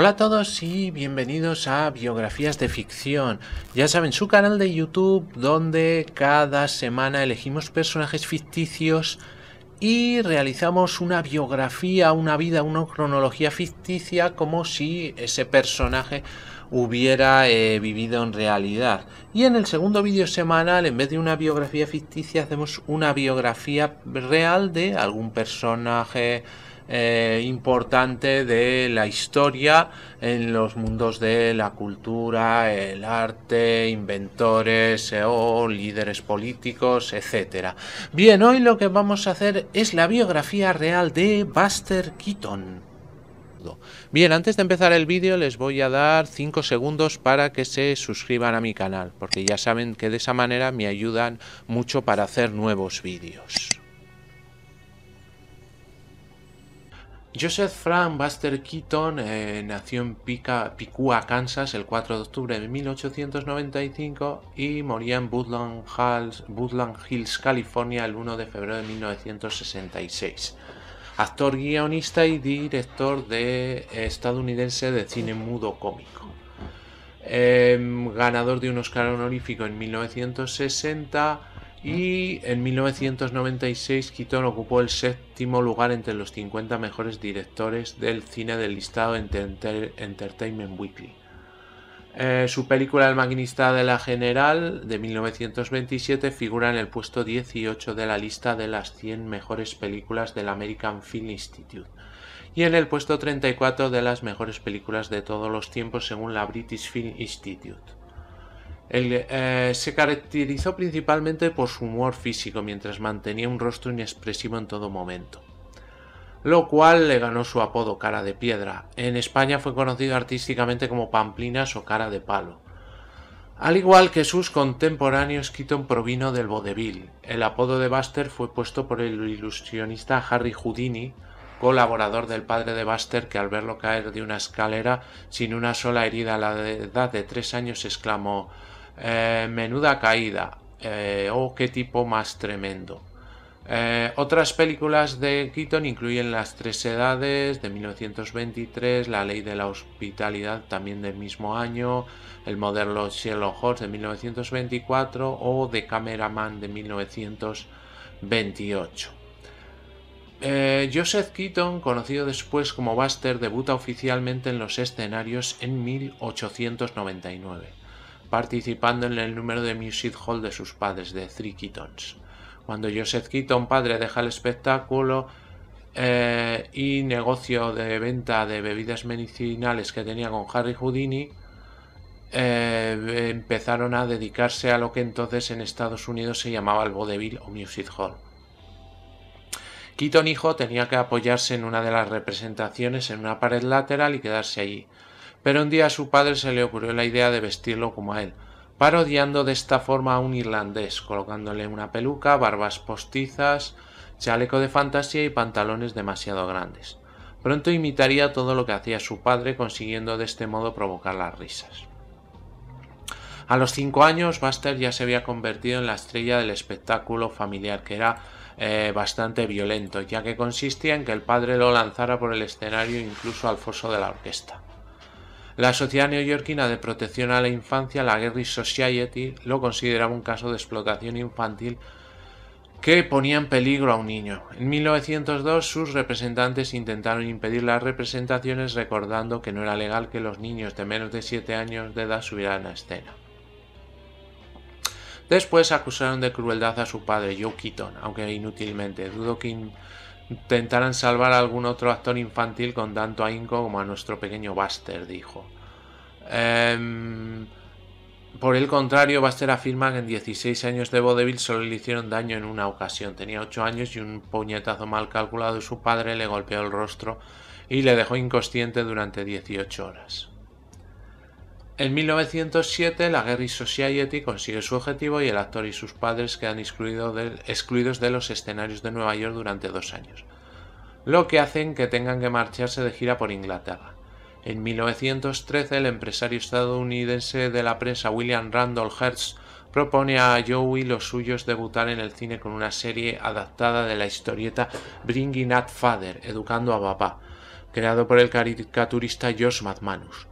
Hola a todos y bienvenidos a Biografías de Ficción. Ya saben, su canal de YouTube donde cada semana elegimos personajes ficticios y realizamos una biografía, una vida, una cronología ficticia como si ese personaje hubiera eh, vivido en realidad. Y en el segundo vídeo semanal, en vez de una biografía ficticia, hacemos una biografía real de algún personaje eh, importante de la historia en los mundos de la cultura, el arte, inventores eh, o líderes políticos, etcétera Bien, hoy lo que vamos a hacer es la biografía real de Buster Keaton. Bien, antes de empezar el vídeo les voy a dar 5 segundos para que se suscriban a mi canal, porque ya saben que de esa manera me ayudan mucho para hacer nuevos vídeos. Joseph Frank Buster Keaton eh, nació en Pica, Kansas, el 4 de octubre de 1895 y moría en Woodland Hills, California, el 1 de febrero de 1966. Actor, guionista y director de, eh, estadounidense de cine mudo cómico. Em, ganador de un Oscar honorífico en 1960 y en 1996 Keaton ocupó el séptimo lugar entre los 50 mejores directores del cine del listado Entertainment Weekly. Eh, su película El maquinista de la General de 1927 figura en el puesto 18 de la lista de las 100 mejores películas del American Film Institute y en el puesto 34 de las mejores películas de todos los tiempos según la British Film Institute. Eh, se caracterizó principalmente por su humor físico, mientras mantenía un rostro inexpresivo en todo momento, lo cual le ganó su apodo Cara de Piedra. En España fue conocido artísticamente como Pamplinas o Cara de Palo. Al igual que sus contemporáneos, Keaton provino del vodevil. El apodo de Buster fue puesto por el ilusionista Harry Houdini, colaborador del padre de Buster, que al verlo caer de una escalera sin una sola herida a la edad de tres años exclamó eh, menuda caída. Eh, o oh, qué tipo más tremendo. Eh, otras películas de Keaton incluyen Las Tres Edades de 1923, La Ley de la Hospitalidad también del mismo año, El Moderno Sherlock Holmes de 1924 o The Cameraman de 1928. Joseph Keaton, conocido después como Buster, debuta oficialmente en los escenarios en 1899 participando en el número de Music Hall de sus padres, de Three Kittons. Cuando Joseph Keaton, padre, deja el espectáculo eh, y negocio de venta de bebidas medicinales que tenía con Harry Houdini, eh, empezaron a dedicarse a lo que entonces en Estados Unidos se llamaba el vodevil o music hall. Keaton hijo tenía que apoyarse en una de las representaciones en una pared lateral y quedarse allí pero un día a su padre se le ocurrió la idea de vestirlo como a él, parodiando de esta forma a un irlandés, colocándole una peluca, barbas postizas, chaleco de fantasía y pantalones demasiado grandes. Pronto imitaría todo lo que hacía su padre, consiguiendo de este modo provocar las risas. A los cinco años, Buster ya se había convertido en la estrella del espectáculo familiar, que era eh, bastante violento, ya que consistía en que el padre lo lanzara por el escenario incluso al foso de la orquesta. La Sociedad Neoyorquina de Protección a la Infancia, la Gerrish Society, lo consideraba un caso de explotación infantil que ponía en peligro a un niño. En 1902 sus representantes intentaron impedir las representaciones recordando que no era legal que los niños de menos de 7 años de edad subieran a escena. Después acusaron de crueldad a su padre, Joe Keaton, aunque inútilmente. Dudo que Intentarán salvar a algún otro actor infantil con tanto ahínco como a nuestro pequeño Buster, dijo. Em, por el contrario, Buster afirma que en 16 años de Vodevil solo le hicieron daño en una ocasión. Tenía 8 años y un puñetazo mal calculado de su padre le golpeó el rostro y le dejó inconsciente durante 18 horas. En 1907, la Gary Society consigue su objetivo y el actor y sus padres quedan excluidos de los escenarios de Nueva York durante dos años, lo que hacen que tengan que marcharse de gira por Inglaterra. En 1913, el empresario estadounidense de la prensa William Randall Hearst propone a Joey los suyos debutar en el cine con una serie adaptada de la historieta Bringing Up Father, Educando a Papá, creado por el caricaturista Josh McManus.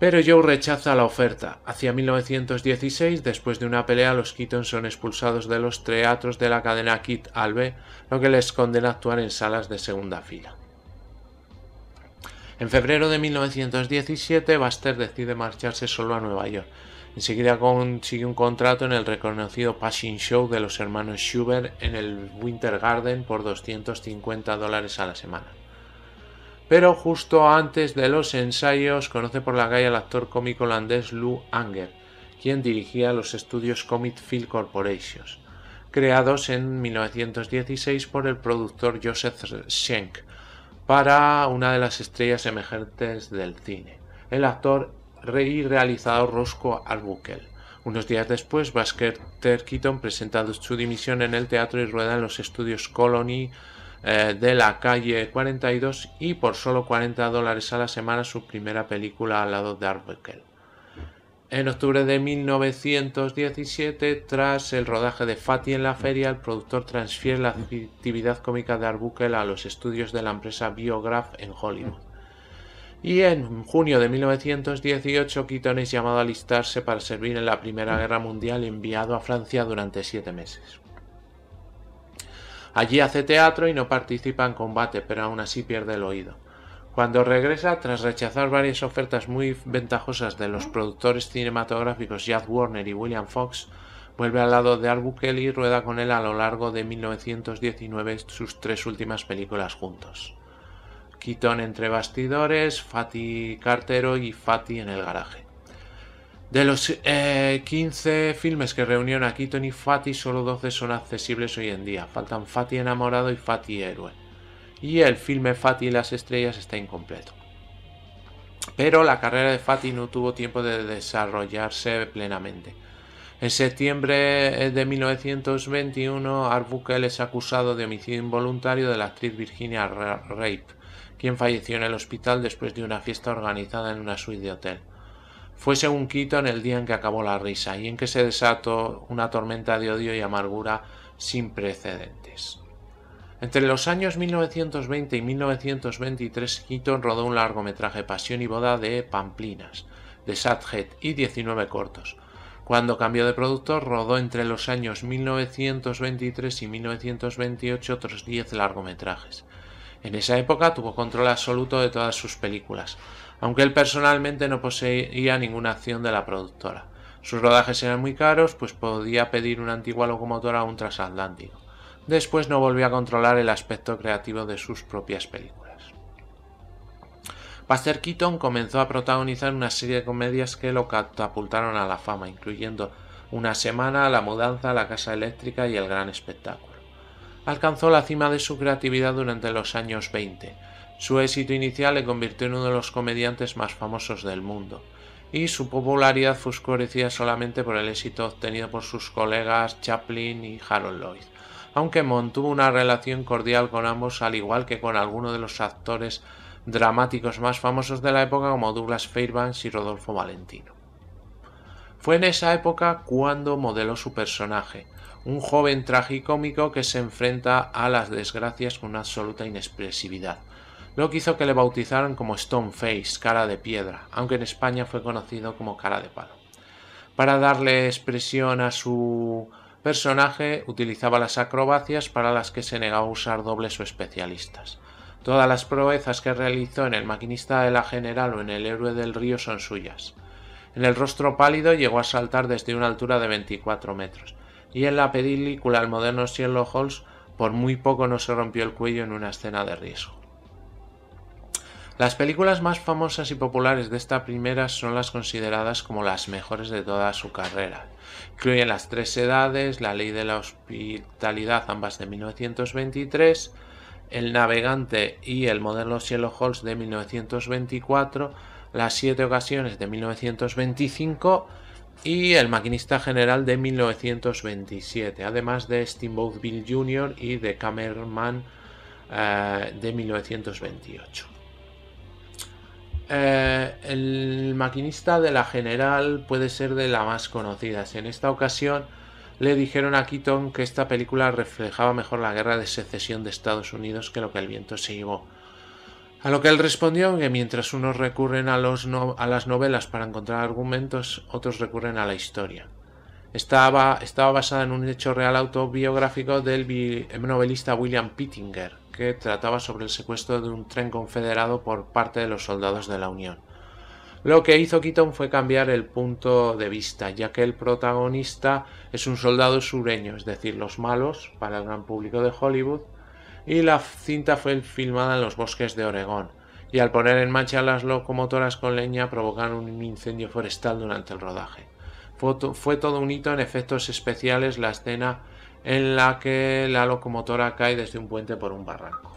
Pero Joe rechaza la oferta. Hacia 1916, después de una pelea, los Keaton son expulsados de los teatros de la cadena Kit Albe, lo que les condena a actuar en salas de segunda fila. En febrero de 1917, Buster decide marcharse solo a Nueva York. Enseguida consigue un contrato en el reconocido Passing Show de los hermanos Schubert en el Winter Garden por 250 dólares a la semana pero justo antes de los ensayos conoce por la calle al actor cómico holandés Lou Anger, quien dirigía los estudios Comic Film Corporations, creados en 1916 por el productor Joseph Schenck, para una de las estrellas emergentes del cine, el actor y realizador Roscoe Arbuckle. Unos días después, Basker Terkiton presenta su dimisión en el teatro y rueda en los estudios Colony eh, de la calle 42 y por solo 40 dólares a la semana su primera película al lado de Arbuckle. En octubre de 1917, tras el rodaje de Fatty en la feria, el productor transfiere la actividad cómica de Arbuckle a los estudios de la empresa Biograph en Hollywood. Y en junio de 1918, Keaton es llamado a alistarse para servir en la Primera Guerra Mundial enviado a Francia durante siete meses. Allí hace teatro y no participa en combate, pero aún así pierde el oído. Cuando regresa, tras rechazar varias ofertas muy ventajosas de los productores cinematográficos jazz Warner y William Fox, vuelve al lado de Arbuckle y rueda con él a lo largo de 1919 sus tres últimas películas juntos. quitón entre bastidores, Fatty Cartero y Fatty en el garaje. De los 15 eh, filmes que reunieron a Keaton y Fatty, solo 12 son accesibles hoy en día. Faltan Fati enamorado y fati héroe. Y el filme fati y las estrellas está incompleto. Pero la carrera de Fatty no tuvo tiempo de desarrollarse plenamente. En septiembre eh, de 1921, Arbuckle es acusado de homicidio involuntario de la actriz Virginia Rape, quien falleció en el hospital después de una fiesta organizada en una suite de hotel fuese un quito en el día en que acabó la risa y en que se desató una tormenta de odio y amargura sin precedentes. Entre los años 1920 y 1923, Keaton rodó un largometraje Pasión y Boda de Pamplinas, de Sadhead y 19 cortos. Cuando cambió de productor, rodó entre los años 1923 y 1928 otros 10 largometrajes. En esa época tuvo control absoluto de todas sus películas, aunque él personalmente no poseía ninguna acción de la productora. Sus rodajes eran muy caros, pues podía pedir una antigua locomotora a un transatlántico. Después no volvió a controlar el aspecto creativo de sus propias películas. Buster Keaton comenzó a protagonizar una serie de comedias que lo catapultaron a la fama, incluyendo Una semana, La mudanza, La casa eléctrica y El gran espectáculo alcanzó la cima de su creatividad durante los años 20. Su éxito inicial le convirtió en uno de los comediantes más famosos del mundo, y su popularidad fue oscurecida solamente por el éxito obtenido por sus colegas Chaplin y Harold Lloyd, aunque mantuvo una relación cordial con ambos al igual que con algunos de los actores dramáticos más famosos de la época como Douglas Fairbanks y Rodolfo Valentino. Fue en esa época cuando modeló su personaje, un joven tragicómico que se enfrenta a las desgracias con una absoluta inexpresividad, lo que hizo que le bautizaran como Stone Face, cara de piedra, aunque en España fue conocido como cara de palo. Para darle expresión a su personaje utilizaba las acrobacias para las que se negaba a usar dobles o especialistas. Todas las proezas que realizó en El maquinista de la general o en El héroe del río son suyas. En el rostro pálido llegó a saltar desde una altura de 24 metros, y en la película El moderno cielo halls por muy poco no se rompió el cuello en una escena de riesgo. Las películas más famosas y populares de esta primera son las consideradas como las mejores de toda su carrera. Incluyen Las Tres Edades, La Ley de la Hospitalidad, ambas de 1923, El Navegante y El Moderno cielo halls de 1924, Las Siete Ocasiones de 1925 y El maquinista general de 1927, además de Steamboat Bill Jr. y de camerman eh, de 1928. Eh, el maquinista de la general puede ser de la más conocidas. En esta ocasión le dijeron a Keaton que esta película reflejaba mejor la guerra de secesión de Estados Unidos que lo que el viento se llevó. A lo que él respondió que mientras unos recurren a, los a las novelas para encontrar argumentos, otros recurren a la historia. Estaba, estaba basada en un hecho real autobiográfico del novelista William Pittinger, que trataba sobre el secuestro de un tren confederado por parte de los soldados de la Unión. Lo que hizo Keaton fue cambiar el punto de vista, ya que el protagonista es un soldado sureño, es decir, los malos, para el gran público de Hollywood, y la cinta fue filmada en los bosques de Oregón, y al poner en marcha las locomotoras con leña provocaron un incendio forestal durante el rodaje. Fue, fue todo un hito en efectos especiales la escena en la que la locomotora cae desde un puente por un barranco.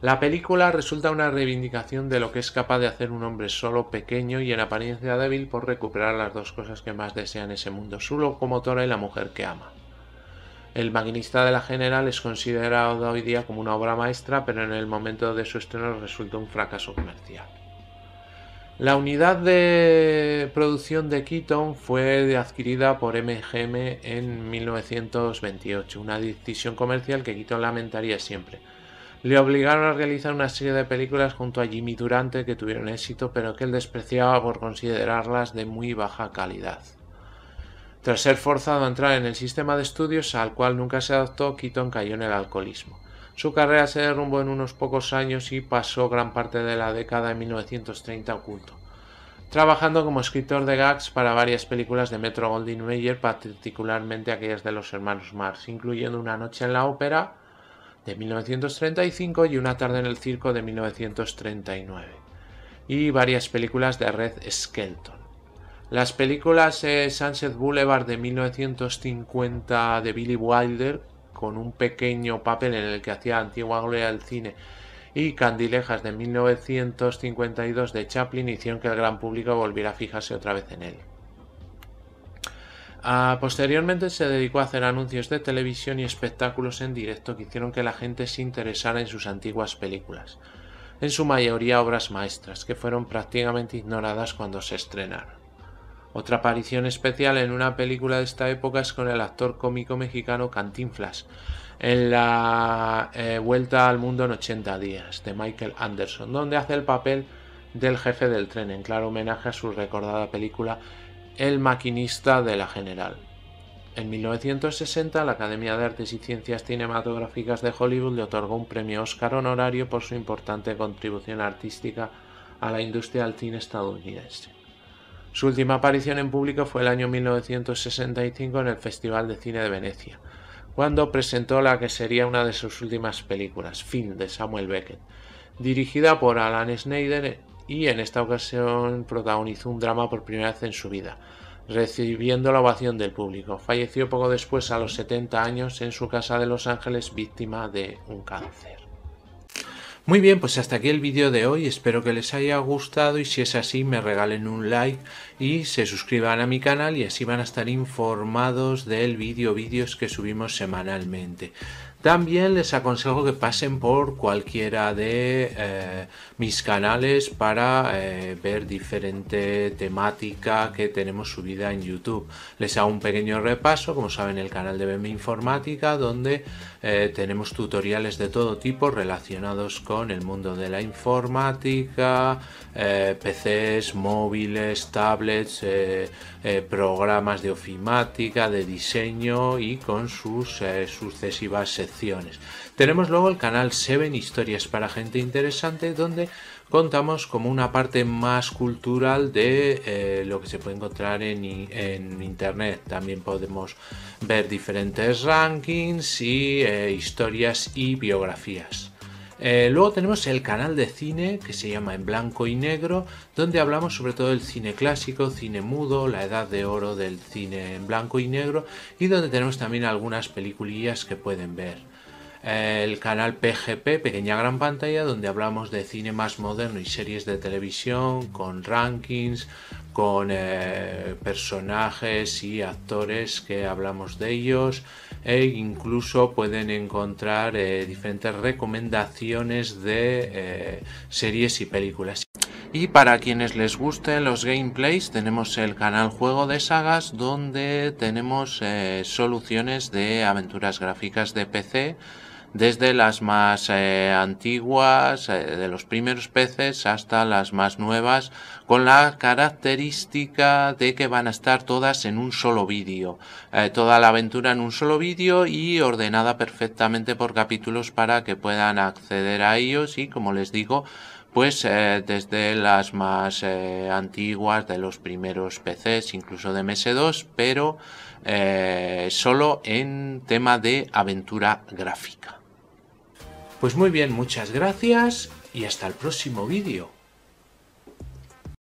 La película resulta una reivindicación de lo que es capaz de hacer un hombre solo, pequeño y en apariencia débil por recuperar las dos cosas que más desean ese mundo, su locomotora y la mujer que ama. El maquinista de la General es considerado hoy día como una obra maestra, pero en el momento de su estreno resultó un fracaso comercial. La unidad de producción de Keaton fue adquirida por MGM en 1928, una decisión comercial que Keaton lamentaría siempre. Le obligaron a realizar una serie de películas junto a Jimmy Durante que tuvieron éxito, pero que él despreciaba por considerarlas de muy baja calidad. Tras ser forzado a entrar en el sistema de estudios al cual nunca se adaptó, Keaton cayó en el alcoholismo. Su carrera se derrumbó en unos pocos años y pasó gran parte de la década de 1930 oculto, trabajando como escritor de gags para varias películas de Metro Goldwyn Mayer, particularmente aquellas de los hermanos Marx, incluyendo Una noche en la ópera de 1935 y Una tarde en el circo de 1939, y varias películas de Red Skelton. Las películas eh, Sunset Boulevard de 1950 de Billy Wilder, con un pequeño papel en el que hacía Antigua Gloria del Cine, y Candilejas de 1952 de Chaplin hicieron que el gran público volviera a fijarse otra vez en él. Ah, posteriormente se dedicó a hacer anuncios de televisión y espectáculos en directo que hicieron que la gente se interesara en sus antiguas películas, en su mayoría obras maestras, que fueron prácticamente ignoradas cuando se estrenaron. Otra aparición especial en una película de esta época es con el actor cómico mexicano Cantinflas, en la eh, Vuelta al Mundo en 80 días de Michael Anderson, donde hace el papel del jefe del tren, en claro homenaje a su recordada película El maquinista de la General. En 1960, la Academia de Artes y Ciencias Cinematográficas de Hollywood le otorgó un premio Oscar honorario por su importante contribución artística a la industria del cine estadounidense. Su última aparición en público fue el año 1965 en el Festival de Cine de Venecia, cuando presentó la que sería una de sus últimas películas, Fin, de Samuel Beckett, dirigida por Alan Schneider y en esta ocasión protagonizó un drama por primera vez en su vida, recibiendo la ovación del público. Falleció poco después, a los 70 años, en su casa de Los Ángeles, víctima de un cáncer. Muy bien, pues hasta aquí el vídeo de hoy, espero que les haya gustado y si es así me regalen un like y se suscriban a mi canal y así van a estar informados del vídeo, vídeos que subimos semanalmente. También les aconsejo que pasen por cualquiera de eh, mis canales para eh, ver diferente temática que tenemos subida en YouTube. Les hago un pequeño repaso, como saben, el canal de BM Informática, donde eh, tenemos tutoriales de todo tipo relacionados con el mundo de la informática, PCs, móviles, tablets, programas de ofimática, de diseño y con sus sucesivas secciones tenemos luego el canal 7 Historias para gente interesante donde contamos como una parte más cultural de eh, lo que se puede encontrar en, en, internet. También podemos ver diferentes rankings y eh, historias y biografías. Eh, luego tenemos el canal de cine que se llama En Blanco y Negro, donde hablamos sobre todo el cine clásico, cine mudo, la edad de oro del cine en blanco y negro y donde tenemos también algunas peliculillas que pueden ver. Eh, el canal PGP, Pequeña Gran Pantalla, donde hablamos de cine más moderno y series de televisión con rankings, con eh, personajes y actores que hablamos de ellos e incluso pueden encontrar eh, diferentes recomendaciones de eh, series y películas. Y para quienes les gusten los gameplays, tenemos el canal Juego de Sagas donde tenemos eh, soluciones de aventuras gráficas de PC desde las más eh, antiguas, eh, de los primeros peces, hasta las más nuevas, con la característica de que van a estar todas en un solo vídeo, eh, toda la aventura en un solo vídeo y ordenada perfectamente por capítulos para que puedan acceder a ellos y, como les digo, pues desde las más antiguas de los primeros PCs, incluso de MS2, pero solo en tema de aventura gráfica. Pues muy bien, muchas gracias y hasta el próximo vídeo.